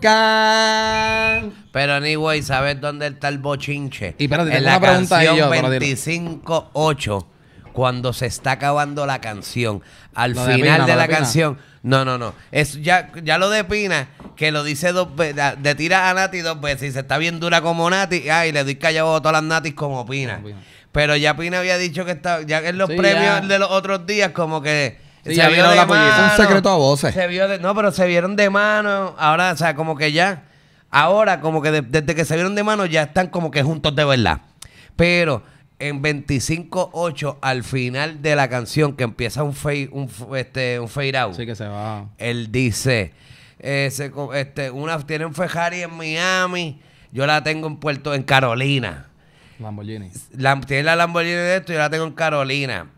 Pero anyway, ¿sabes dónde está el bochinche? Y en la canción 25.8, cuando se está acabando la canción, al final de, la canción, no, no, no, es ya, ya lo de Pina, que lo dice dos veces, de tira a Nati dos veces y se está bien dura como Nati, ay, ah, le doy callado a todas las Natis como Pina. Pero ya Pina había dicho que está, ya en los premios de los otros días, como que se vieron la mano, un secreto a voces. no, pero se vieron de mano. Ahora, o sea, como que ya. Ahora, como que desde que se vieron de mano, ya están como que juntos de verdad. Pero en 25.8, al final de la canción, que empieza un fade, este, un out. Sí, que se va. Él dice: este, una, Tiene un Ferrari en Miami. Yo la tengo en Puerto, en Carolina. Lamborghini. La, tiene la Lamborghini de esto, yo la tengo en Carolina.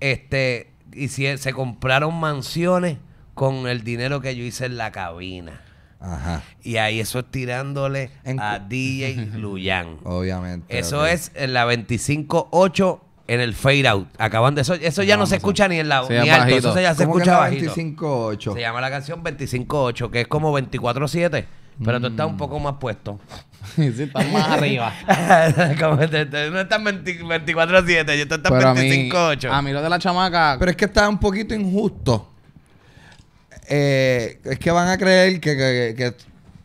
Este y si se compraron mansiones con el dinero que yo hice en la cabina. Ajá. Y ahí eso es tirándole a DJ Luyan. Obviamente. Eso es en la 258 en el fade out. Acaban de eso. Eso ya no, se escucha ni en la ni alto, eso ya se escucha bajito. Se llama la canción 25.8 que es como 24-7. Pero tú estás un mm. poco más puesto. sí, estás más arriba. no estás 24-7, yo estoy 25-8. A mí lo de la chamaca. Pero es que está un poquito injusto. Eh, es que van a creer que,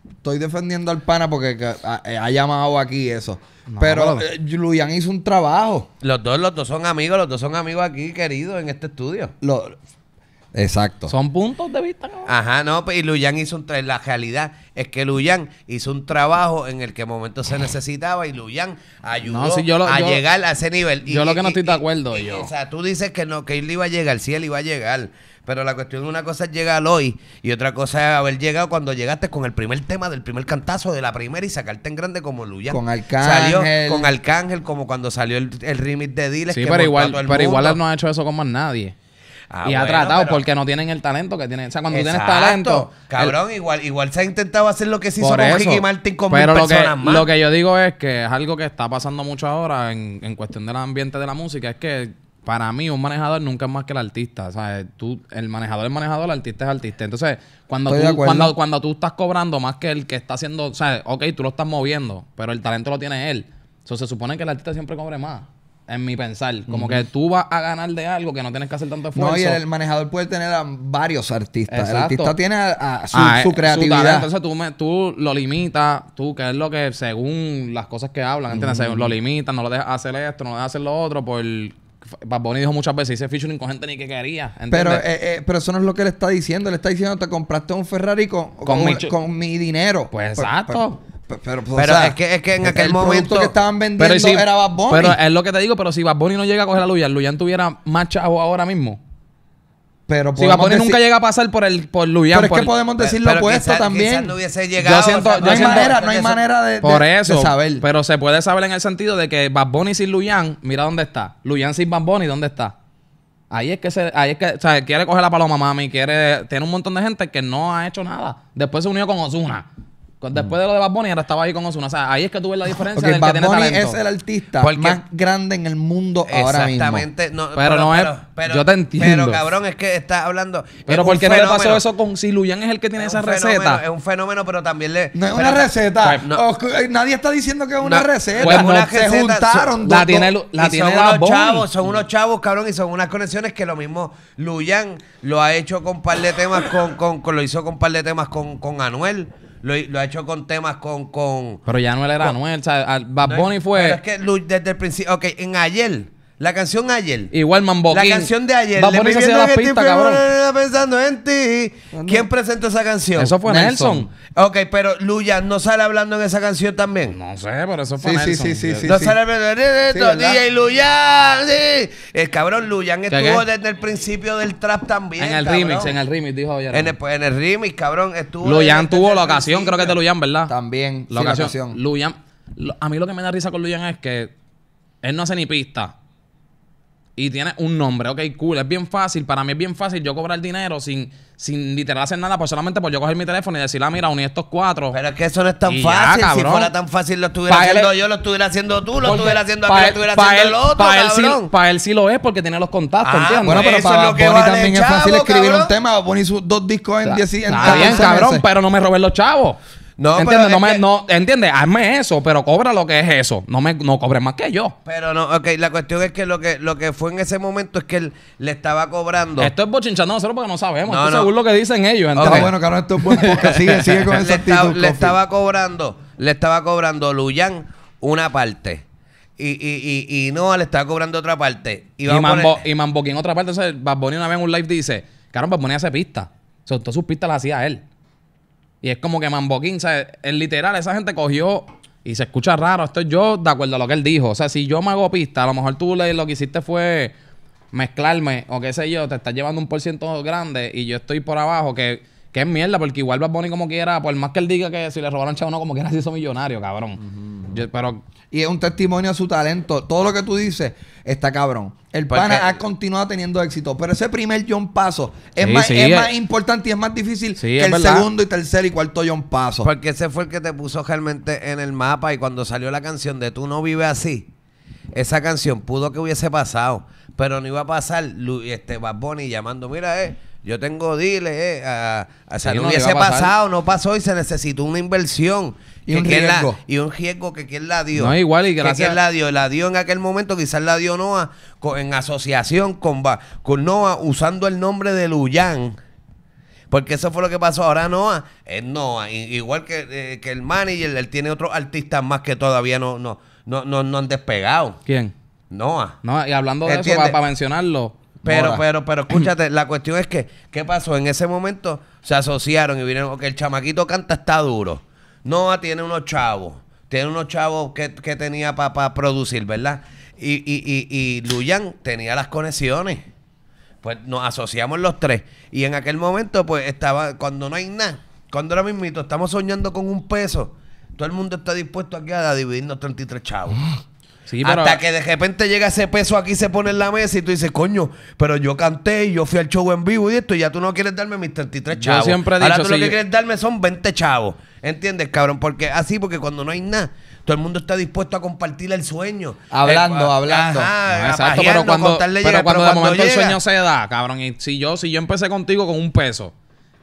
estoy defendiendo al pana porque eh, ha llamado aquí eso. pero eh, Luyan hizo un trabajo. Los dos, los dos son amigos, los dos son amigos aquí, queridos, en este estudio. Lo, Exacto. Son puntos de vista. Ajá, no, pues, y Luyan hizo un la realidad es que Luyan hizo un trabajo en el que momento se necesitaba y Luyan ayudó a llegar a ese nivel. yo lo que no estoy de acuerdo yo. O sea, tú dices que no que él iba a llegar, sí él iba a llegar. Pero la cuestión de una cosa es llegar hoy y otra cosa es haber llegado cuando llegaste con el primer tema del primer cantazo de la primera y sacarte en grande como Luyan. Con Arcángel. con Arcángel como cuando salió el, el remix de Diles. Sí, pero igual, igual no ha hecho eso con más nadie. Ah, y ha tratado porque no tienen el talento que tienen. O sea, cuando tienes talento. Cabrón, igual, igual se ha intentado hacer lo que se hizo con Ricky Martin con pero personas que, más. Lo que yo digo es que es algo que está pasando mucho ahora en, en cuestión del ambiente de la música. Es que para mí un manejador nunca es más que el artista. O sea, Tú, el manejador es manejador, el artista es artista. Entonces, cuando tú, cuando, cuando tú estás cobrando más que el que está haciendo, o sea, ok, tú lo estás moviendo, pero el talento lo tiene él. Entonces se supone que el artista siempre cobre más en mi pensar. Como que tú vas a ganar de algo que no tienes que hacer tanto esfuerzo. No, y el, manejador puede tener a varios artistas. El artista tiene su, ah, eh, creatividad. Entonces tú, tú lo limitas, tú, que es lo que según las cosas que hablan, ¿entiendes? Lo limitas, no lo dejas hacer esto, no lo dejas hacer lo otro, por Bad dijo muchas veces, hice featuring con gente ni que quería. Pero, eh, eh, pero eso no es lo que le está diciendo. Le está diciendo, te compraste un Ferrari con, con, mi, dinero. Pues, pues, pues exacto. Pero, pues, es, que, es que en aquel momento que estaban vendiendo era Bad Bunny. Pero es lo que te digo, pero si Bad Bunny no llega a coger a Luyan, Luyan tuviera más chavo ahora mismo. Pero si Bad Bunny nunca llega a pasar por el por Luyan. Pero es que podemos decir lo opuesto también. no hubiese llegado. no, hay manera, de, por eso, saber. Pero se puede saber en el sentido de que Bad Bunny sin Luyan, mira dónde está. Luyan sin Bad Bunny, ¿dónde está? Ahí es que ahí es que, o sea, quiere coger la paloma mami, quiere, tiene un montón de gente que no ha hecho nada. Después se unió con Ozuna. Después de lo de Bad Bunny, ahora estaba ahí con Ozuna. O sea, ahí es que tuve ves la diferencia del que tiene es el artista más grande en el mundo ahora mismo. Exactamente. pero, no es... yo te entiendo. Pero, cabrón, es que estás hablando... Pero ¿por qué no le pasó eso con... Si Luyan es el que tiene esa receta. Es un fenómeno, pero también le... No es una receta. Pues, oh, eh, nadie está diciendo que es una receta. Pues, pues, se juntaron La tiene, la tiene son unos chavos, son unos chavos, cabrón, y son unas conexiones que lo mismo Luyan lo ha hecho con un par de temas, con, con, lo hizo con un par de temas con, con Anuel. Lo, lo, ha hecho con temas con. con pero ya no él era Anuel. O sea, Bad Bunny fue. Pero es que desde el principio. Ok, en ayer. La canción ayer. Igual Mamboquín. La canción de ayer. Va Le a ponerse cabrón. Pensando en ti. ¿Quién presentó esa canción? Eso fue Nelson. Ok, pero Luyan... no sale hablando en esa canción también. No sé, pero eso fue sí, Nelson. Sí, sí, sí. No sí, sale hablando sí, DJ Luyan. Sí. El cabrón Luyan estuvo desde el principio del trap también. En el remix, en el remix, dijo ayer. Pues, en el, remix, cabrón. Estuvo Luyan tuvo la ocasión, creo que es de Luyan, ¿verdad? También. La ocasión. Luyan. a mí lo que me da risa con Luyan es que él no hace ni pista y tiene un nombre. Ok, cool. Es bien fácil. Para mí es bien fácil yo cobrar dinero sin, sin literal hacer nada, pues solamente por yo coger mi teléfono y decirle, ah, mira, uní estos cuatro. Pero es que eso no es tan fácil. si fuera tan fácil, lo estuviera haciendo yo, lo estuviera haciendo tú, lo estuviera haciendo aquí, lo estuviera haciendo el otro. Para él, sí, él sí lo es porque tiene los contactos, ah, ¿entiendes? Pues bueno, pero para también es fácil escribir un tema. poner sus dos discos en 10 Está bien, cabrón, pero no me roben los chavos. No, ¿Entiendes? no, no, Hazme eso, pero cobra lo que es eso. No me no cobres más que yo. Pero no, ok, la cuestión es que lo que, lo que fue en ese momento es que él le estaba cobrando. Esto es bochinchando nosotros porque no sabemos. No, esto no. según lo que dicen ellos. Ah, bueno, esto es Sigue, sigue con le estaba cobrando, le estaba cobrando Luyan una parte. Y, y, no, le estaba cobrando otra parte. Y, y Mambo, otra parte, o sea, una vez en un live dice, caramba, Bad hace pistas. O sea, todas sus pistas las hacía él. Y es como que mamboquín, o sea, en literal, esa gente cogió y se escucha raro. Esto yo de acuerdo a lo que él dijo. O sea, si yo me hago pista, a lo mejor tú lo que hiciste fue mezclarme o qué sé yo, te estás llevando un por ciento grande y yo estoy por abajo, que, que es mierda, porque igual va Bunny como quiera, por más que él diga que si le robaron chavo uno como quiera se hizo millonario, cabrón pero, y es un testimonio a su talento. Todo lo que tú dices está cabrón. El pues, pana eh, ha continuado teniendo éxito. Pero ese primer John Paso es, eh. más, importante y es más difícil que el segundo y tercer y cuarto John Paso. Porque ese fue el que te puso realmente en el mapa y cuando salió la canción de Tú no vives así, esa canción pudo que hubiese pasado, pero no iba a pasar este Bad Bunny llamando, mira, eh, yo tengo dile, eh, o no, hubiese pasado, no pasó y se necesitó una inversión. Y, un riesgo. y un que quien la dio. No, igual y gracias. la dio. La dio en aquel momento, quizás la dio Noah en asociación con, con Noah usando el nombre de Luyan. Porque eso fue lo que pasó. Ahora Noah es Noah. Igual que, eh, que el manager, él tiene otros artistas más que todavía no, no, no, han despegado. ¿Quién? Noah. y hablando de eso, para, mencionarlo. Pero, pero, pero escúchate, la cuestión es que, ¿qué pasó? En ese momento se asociaron y vieron que el chamaquito canta está duro. Noah tiene unos chavos. Tiene unos chavos que, tenía para producir, ¿verdad? Y, y, Luyan tenía las conexiones. Pues nos asociamos los tres. Y en aquel momento, pues estaba, cuando no hay nada, cuando ahora mismito estamos soñando con un peso, todo el mundo está dispuesto aquí a dividirnos 33 chavos. Hasta que de repente llega ese peso aquí, se pone en la mesa y tú dices, coño, pero yo canté y yo fui al show en vivo y esto, y ya tú no quieres darme mis 33 chavos. Yo siempre he dicho, Ahora tú lo que quieres darme son 20 chavos. ¿Entiendes, cabrón? Porque así, porque cuando no hay nada, todo el mundo está dispuesto a compartir el sueño. Eh, hablando, ah, hablando. exacto, pero cuando, de momento el sueño se da, cabrón. Y si yo, si yo empecé contigo con un peso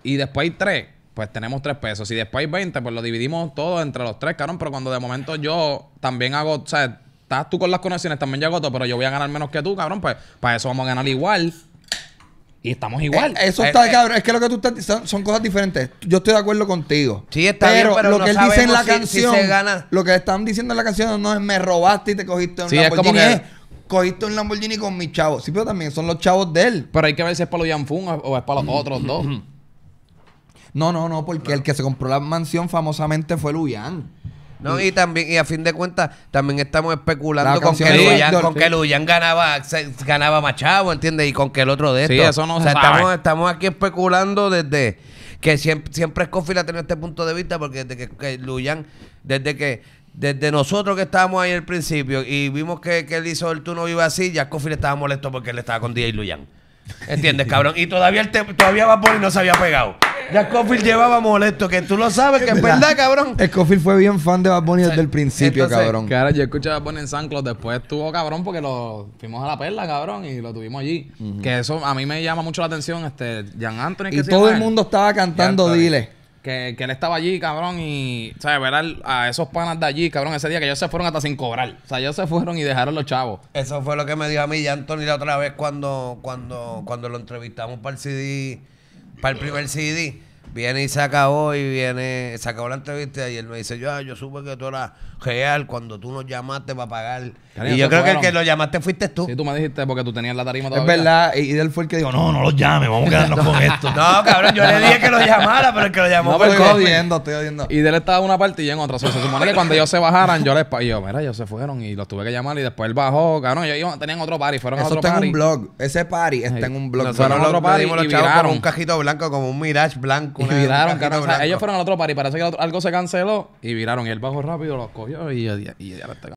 y después hay tres, pues tenemos tres pesos. y después hay 20, pues lo dividimos todo entre los tres, cabrón. Pero cuando de momento yo también hago, o sea, estás tú con las conexiones, también llegó todo, pero yo voy a ganar menos que tú, cabrón, pues para eso vamos a ganar igual. Y estamos igual. Eh, eso eh, está, eh, cabrón. Es que lo que tú estás diciendo son cosas diferentes. Yo estoy de acuerdo contigo. Sí, está pero bien, pero lo que él dice en la canción. Lo que están diciendo en la canción no es me robaste y te cogiste un sí, Lamborghini. Es como que... cogiste un Lamborghini con mis chavos. Sí, pero también son los chavos de él. Pero hay que ver si es para los Fung o es para los mm. otros dos. No, no, no, porque el que se compró la mansión famosamente fue Luyan. No, y también, y a fin de cuentas, también estamos especulando con que, Luyan, ganaba, se- ganaba Machado, ¿entiendes? Y con que el otro de estos. estamos, estamos aquí especulando desde que siempre, siempre ha la tenido este punto de vista, porque desde que, Luyan, desde que, desde nosotros que estábamos ahí al principio y vimos que, él hizo el turno iba así, ya Scofield estaba molesto porque él estaba con y Luyan. ¿Entiendes, cabrón? Y todavía el te- todavía y no se había pegado. Ya Scofield llevaba molesto, que tú lo sabes, que es verdad, cabrón. Scofield fue bien fan de Bad desde el principio, cabrón. Claro, yo escuché a Bad Bunny en San después estuvo cabrón porque lo fuimos a la perla, cabrón, y lo tuvimos allí. Que eso a mí me llama mucho la atención, este, Jan Anthony. y todo el mundo estaba cantando Dile. Que, él estaba allí, cabrón, y, sea, Ver a esos panas de allí, cabrón, ese día que ellos se fueron hasta sin cobrar. O sea, ellos se fueron y dejaron los chavos. Eso fue lo que me dijo a mí y Anthony la otra vez cuando, cuando, cuando lo entrevistamos para el CD para el primer CD. Viene y se acabó y viene, se acabó la entrevista y él me dice, yo, yo supe que tú eras real cuando tú nos llamaste para pagar. y yo creo que el que lo llamaste fuiste tú. Sí, tú me dijiste porque tú tenías la tarima todavía. Es verdad, y, él fue el que dijo, no, no los llame, vamos a quedarnos con esto. No, cabrón, yo le dije que lo llamara, pero el que lo llamó no, Estoy oyendo estoy odiando. Y de él estaba en una parte y en otra. se supone que cuando ellos se bajaran, yo les... Y yo, mira, ellos se fueron y los tuve que llamar y después él bajó, cabrón. Ellos tenían otro party, fueron a otro en un blog. Ese party está en un blog. otro party y un cajito blanco como un Mirage blanco y viraron, ellos fueron al otro party. Parece que algo se canceló y viraron. Y él bajó rápido, los cogió y, y ya está.